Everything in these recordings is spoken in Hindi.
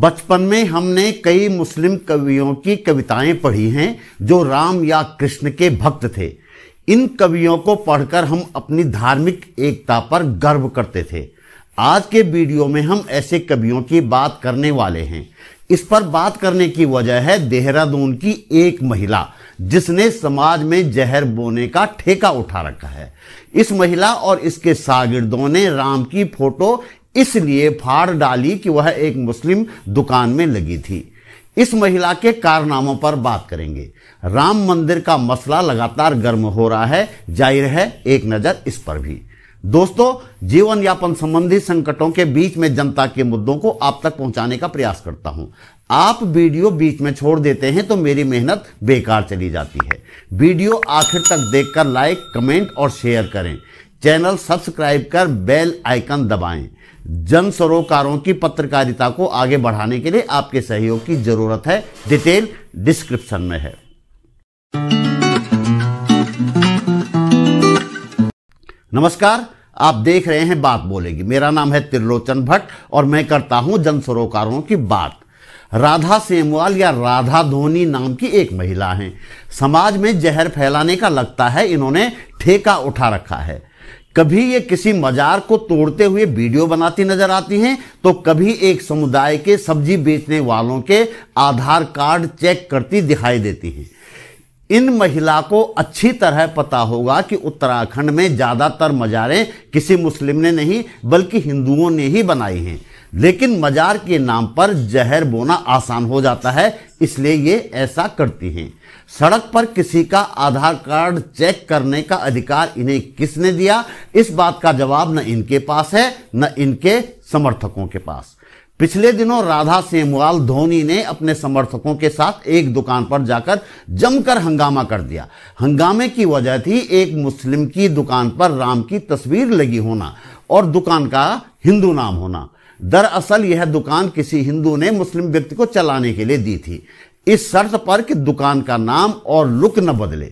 बचपन में हमने कई मुस्लिम कवियों की कविताएं पढ़ी हैं जो राम या कृष्ण के भक्त थे इन कवियों को पढ़कर हम अपनी धार्मिक एकता पर गर्व करते थे आज के वीडियो में हम ऐसे कवियों की बात करने वाले हैं इस पर बात करने की वजह है देहरादून की एक महिला जिसने समाज में जहर बोने का ठेका उठा रखा है इस महिला और इसके सागिर्दों ने राम की फोटो इसलिए फाड़ डाली कि वह एक मुस्लिम दुकान में लगी थी इस महिला के कारनामों पर बात करेंगे राम मंदिर का मसला लगातार गर्म हो रहा है जाहिर है एक नज़र इस पर भी दोस्तों जीवन यापन संबंधी संकटों के बीच में जनता के मुद्दों को आप तक पहुंचाने का प्रयास करता हूं आप वीडियो बीच में छोड़ देते हैं तो मेरी मेहनत बेकार चली जाती है वीडियो आखिर तक देखकर लाइक कमेंट और शेयर करें चैनल सब्सक्राइब कर बेल आइकन दबाएं जन सरोकारों की पत्रकारिता को आगे बढ़ाने के लिए आपके सहयोग की जरूरत है डिटेल डिस्क्रिप्शन में है नमस्कार आप देख रहे हैं बात बोलेगी मेरा नाम है त्रिलोचन भट्ट और मैं करता हूं जन सरोकारों की बात राधा सेमवाल या राधा धोनी नाम की एक महिला हैं समाज में जहर फैलाने का लगता है इन्होंने ठेका उठा रखा है कभी ये किसी मजार को तोड़ते हुए वीडियो बनाती नजर आती हैं तो कभी एक समुदाय के सब्जी बेचने वालों के आधार कार्ड चेक करती दिखाई देती हैं इन महिला को अच्छी तरह पता होगा कि उत्तराखंड में ज़्यादातर मज़ारें किसी मुस्लिम ने नहीं बल्कि हिंदुओं ने ही बनाई हैं लेकिन मजार के नाम पर जहर बोना आसान हो जाता है इसलिए ये ऐसा करती हैं सड़क पर किसी का आधार कार्ड चेक करने का अधिकार इन्हें किसने दिया इस बात का जवाब न इनके पास है न इनके समर्थकों के पास पिछले दिनों राधा सेमवाल धोनी ने अपने समर्थकों के साथ एक दुकान पर जाकर जमकर हंगामा कर दिया हंगामे की वजह थी एक मुस्लिम की दुकान पर राम की तस्वीर लगी होना और दुकान का हिंदू नाम होना दरअसल यह दुकान किसी हिंदू ने मुस्लिम व्यक्ति को चलाने के लिए दी थी इस शर्त पर कि दुकान का नाम और लुक न बदले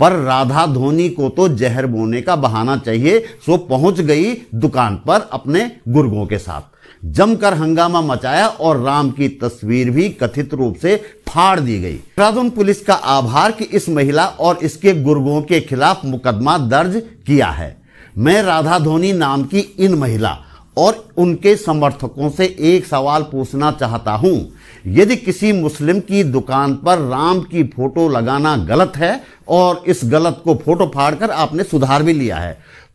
पर राधा धोनी को तो जहर बोने का बहाना चाहिए सो पहुंच गई दुकान पर अपने गुर्गों के साथ जमकर हंगामा मचाया और राम की तस्वीर भी कथित रूप से फाड़ दी गई देहरादून पुलिस का आभार कि इस महिला और इसके गुर्गों के खिलाफ मुकदमा दर्ज किया है मैं राधा धोनी नाम की इन महिला और उनके समर्थकों से एक सवाल पूछना चाहता हूं यदि किसी मुस्लिम की दुकान पर राम की फोटो लगाना गलत है और इस गलत को फोटो फाड़कर आपने सुधार भी लिया है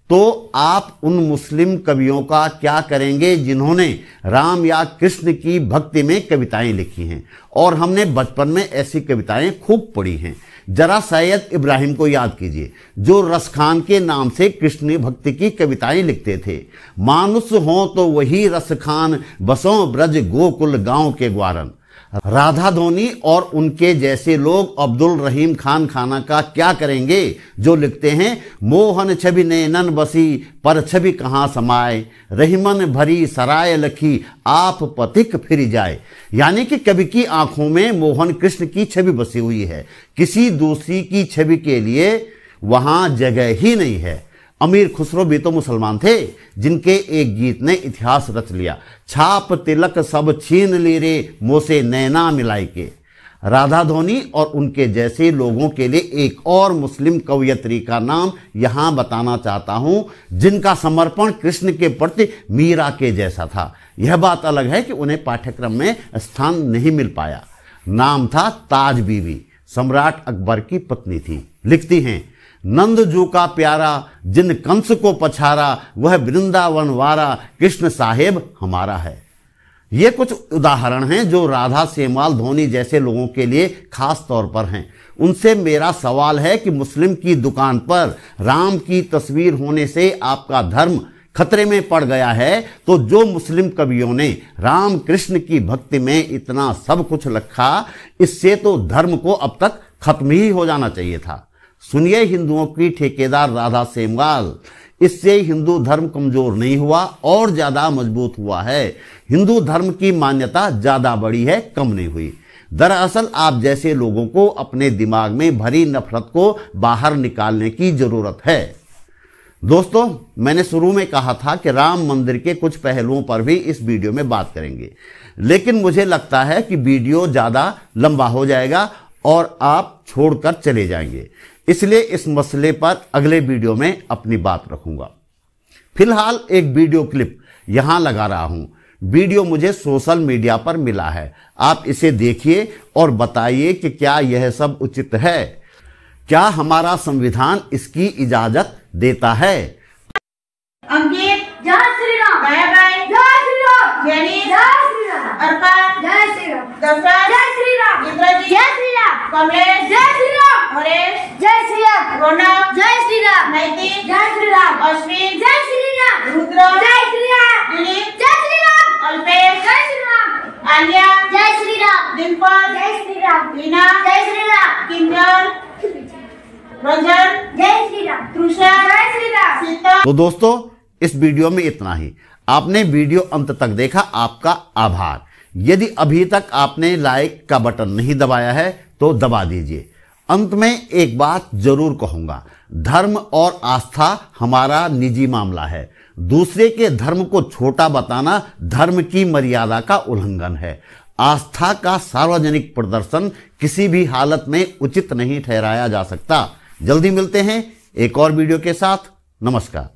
तो आप उन मुस्लिम कवियों का क्या करेंगे जिन्होंने राम या कृष्ण की भक्ति में कविताएं लिखी हैं और हमने बचपन में ऐसी कविताएं खूब पढ़ी हैं जरा सैयद इब्राहिम को याद कीजिए जो रसखान के नाम से कृष्ण भक्ति की कविताएं लिखते थे मानुष हों तो वही रसखान बसों ब्रज गोकुल गांव के ग्वारन राधा धोनी और उनके जैसे लोग अब्दुल रहीम खान खाना का क्या करेंगे जो लिखते हैं मोहन छवि नैनन बसी पर छवि कहाँ समाए रहीमन भरी सराय लखी आप पथिक फिर जाए यानी कि कवि की आंखों में मोहन कृष्ण की छवि बसी हुई है किसी दूसरी की छवि के लिए वहां जगह ही नहीं है अमीर खुसरो भी तो मुसलमान थे जिनके एक गीत ने इतिहास रच लिया छाप तिलक सब छीन ले रे मोसे नैना मिलाई के राधा धोनी और उनके जैसे लोगों के लिए एक और मुस्लिम कवयत्री का नाम यहाँ बताना चाहता हूँ जिनका समर्पण कृष्ण के प्रति मीरा के जैसा था यह बात अलग है कि उन्हें पाठ्यक्रम में स्थान नहीं मिल पाया नाम था ताज बीवी सम्राट अकबर की पत्नी थी लिखती हैं नंद जो का प्यारा जिन कंस को पछारा वह वृंदावन वारा कृष्ण साहेब हमारा है ये कुछ उदाहरण हैं जो राधा सेमाल धोनी जैसे लोगों के लिए खास तौर पर हैं उनसे मेरा सवाल है कि मुस्लिम की दुकान पर राम की तस्वीर होने से आपका धर्म खतरे में पड़ गया है तो जो मुस्लिम कवियों ने राम कृष्ण की भक्ति में इतना सब कुछ रखा इससे तो धर्म को अब तक खत्म ही हो जाना चाहिए था सुनिए हिंदुओं की ठेकेदार राधा सेमवाल इससे हिंदू धर्म कमजोर नहीं हुआ और ज्यादा मजबूत हुआ है हिंदू धर्म की मान्यता ज्यादा बड़ी है कम नहीं हुई दरअसल आप जैसे लोगों को अपने दिमाग में भरी नफरत को बाहर निकालने की जरूरत है दोस्तों मैंने शुरू में कहा था कि राम मंदिर के कुछ पहलुओं पर भी इस वीडियो में बात करेंगे लेकिन मुझे लगता है कि वीडियो ज़्यादा लंबा हो जाएगा और आप छोड़कर चले जाएंगे इसलिए इस मसले पर अगले वीडियो में अपनी बात रखूंगा फिलहाल एक वीडियो क्लिप यहां लगा रहा हूं वीडियो मुझे सोशल मीडिया पर मिला है आप इसे देखिए और बताइए कि क्या यह सब उचित है क्या हमारा संविधान इसकी इजाजत देता है अंकित जय श्री राम बाय बाय जय श्री राम जैनी जय श्री राम अर्पा जय श्री राम दशरथ जय श्री राम इंद्रजीत जय श्री राम कमलेश जय श्री राम नैति जय श्री राम अश्विन जय श्री राम रुद्र जय श्री राम दिलीप जय श्री राम अल्पेश जय श्री राम आलिया जय श्री राम जय श्री राम लीना जय श्री राम किंजल रंजन जय श्री राम तृषा जय श्री राम सीता तो दोस्तों इस वीडियो में इतना ही आपने वीडियो अंत तक देखा आपका आभार यदि अभी तक आपने लाइक का बटन नहीं दबाया है तो दबा दीजिए अंत में एक बात जरूर कहूंगा धर्म और आस्था हमारा निजी मामला है दूसरे के धर्म को छोटा बताना धर्म की मर्यादा का उल्लंघन है आस्था का सार्वजनिक प्रदर्शन किसी भी हालत में उचित नहीं ठहराया जा सकता जल्दी मिलते हैं एक और वीडियो के साथ नमस्कार